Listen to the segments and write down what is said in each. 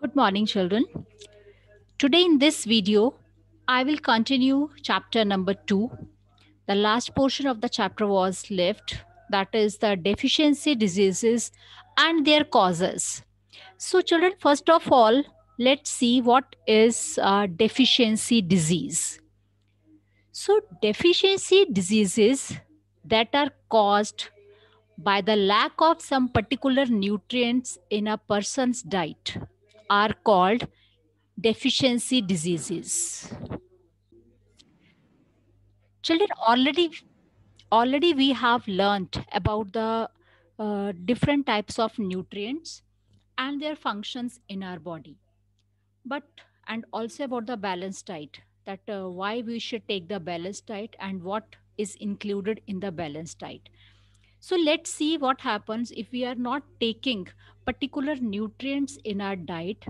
Good morning, children. Today in this video, I will continue chapter number two. The last portion of the chapter was left, that is the deficiency diseases and their causes. So children, first of all, let's see what is a deficiency disease. So deficiency diseases that are caused by the lack of some particular nutrients in a person's diet are called deficiency diseases. Children, already, already we have learned about the uh, different types of nutrients and their functions in our body. But, and also about the balanced diet, that uh, why we should take the balanced diet and what is included in the balanced diet. So let's see what happens if we are not taking particular nutrients in our diet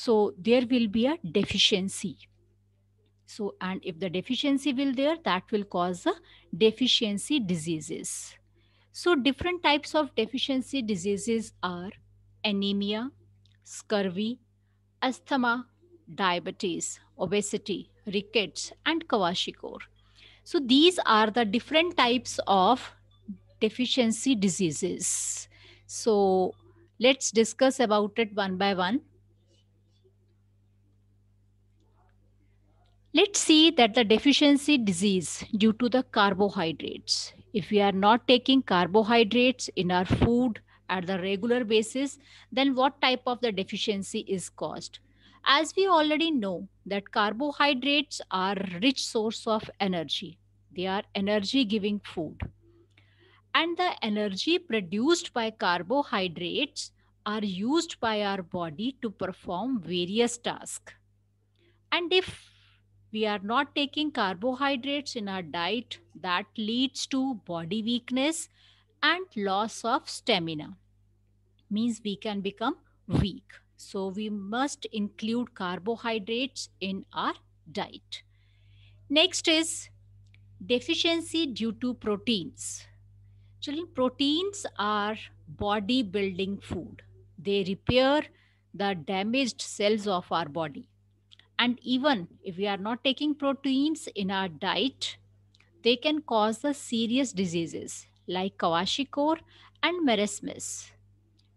so there will be a deficiency so and if the deficiency will there that will cause the deficiency diseases so different types of deficiency diseases are anemia scurvy asthma diabetes obesity rickets and kawashikor so these are the different types of deficiency diseases so Let's discuss about it one by one. Let's see that the deficiency disease due to the carbohydrates. If we are not taking carbohydrates in our food at the regular basis, then what type of the deficiency is caused? As we already know that carbohydrates are rich source of energy. They are energy giving food and the energy produced by carbohydrates are used by our body to perform various tasks. And if we are not taking carbohydrates in our diet, that leads to body weakness and loss of stamina. Means we can become weak. So we must include carbohydrates in our diet. Next is deficiency due to proteins Children, proteins are body building food. They repair the damaged cells of our body. And even if we are not taking proteins in our diet, they can cause the serious diseases like Kawashikor and marasmus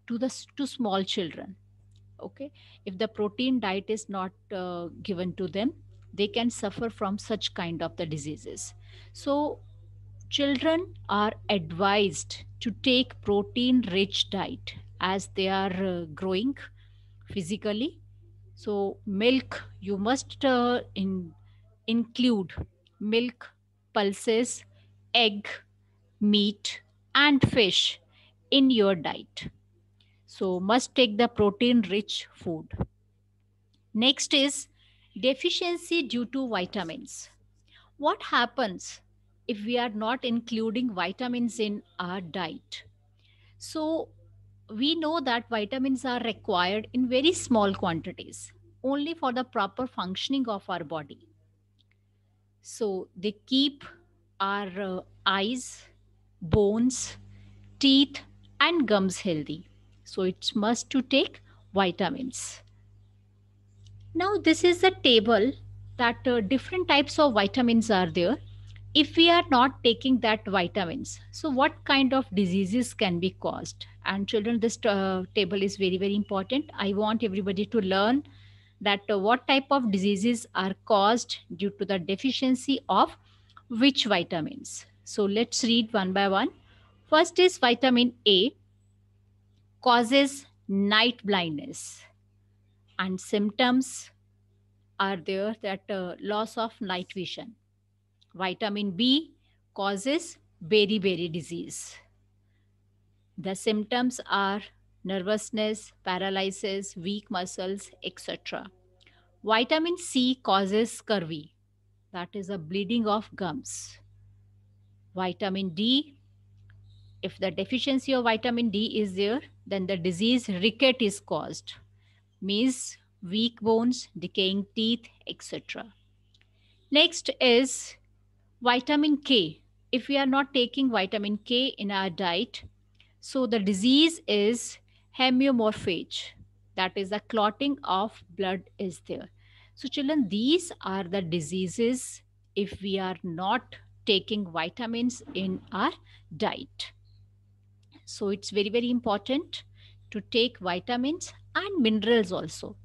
to the to small children. Okay, if the protein diet is not uh, given to them, they can suffer from such kind of the diseases. So children are advised to take protein rich diet as they are uh, growing physically so milk you must uh, in, include milk pulses egg meat and fish in your diet so must take the protein rich food next is deficiency due to vitamins what happens if we are not including vitamins in our diet. So we know that vitamins are required in very small quantities only for the proper functioning of our body. So they keep our uh, eyes, bones, teeth and gums healthy. So it's must to take vitamins. Now this is a table that uh, different types of vitamins are there if we are not taking that vitamins so what kind of diseases can be caused and children this uh, table is very very important i want everybody to learn that uh, what type of diseases are caused due to the deficiency of which vitamins so let's read one by one first is vitamin a causes night blindness and symptoms are there that uh, loss of night vision Vitamin B causes beriberi disease. The symptoms are nervousness, paralysis, weak muscles, etc. Vitamin C causes scurvy, that is a bleeding of gums. Vitamin D, if the deficiency of vitamin D is there, then the disease ricket is caused, means weak bones, decaying teeth, etc. Next is vitamin K. If we are not taking vitamin K in our diet, so the disease is hemiomorphage. That is the clotting of blood is there. So children, these are the diseases if we are not taking vitamins in our diet. So it's very, very important to take vitamins and minerals also.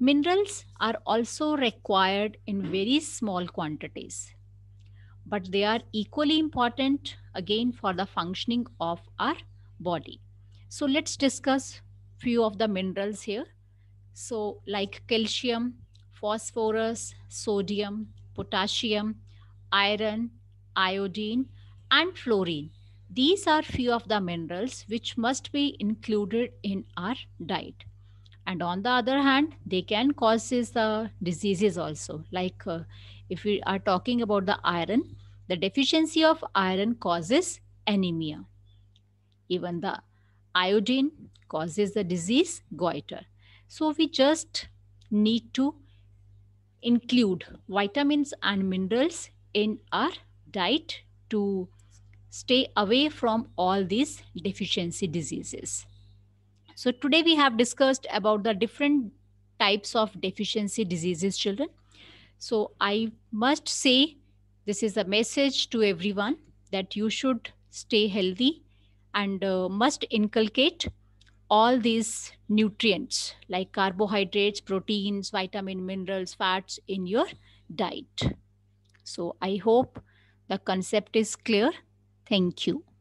Minerals are also required in very small quantities but they are equally important again for the functioning of our body. So let's discuss few of the minerals here. So like calcium, phosphorus, sodium, potassium, iron, iodine, and fluorine. These are few of the minerals which must be included in our diet and on the other hand they can causes the uh, diseases also like uh, if we are talking about the iron the deficiency of iron causes anemia even the iodine causes the disease goiter so we just need to include vitamins and minerals in our diet to stay away from all these deficiency diseases so today we have discussed about the different types of deficiency diseases children. So I must say this is a message to everyone that you should stay healthy and uh, must inculcate all these nutrients like carbohydrates, proteins, vitamin, minerals, fats in your diet. So I hope the concept is clear. Thank you.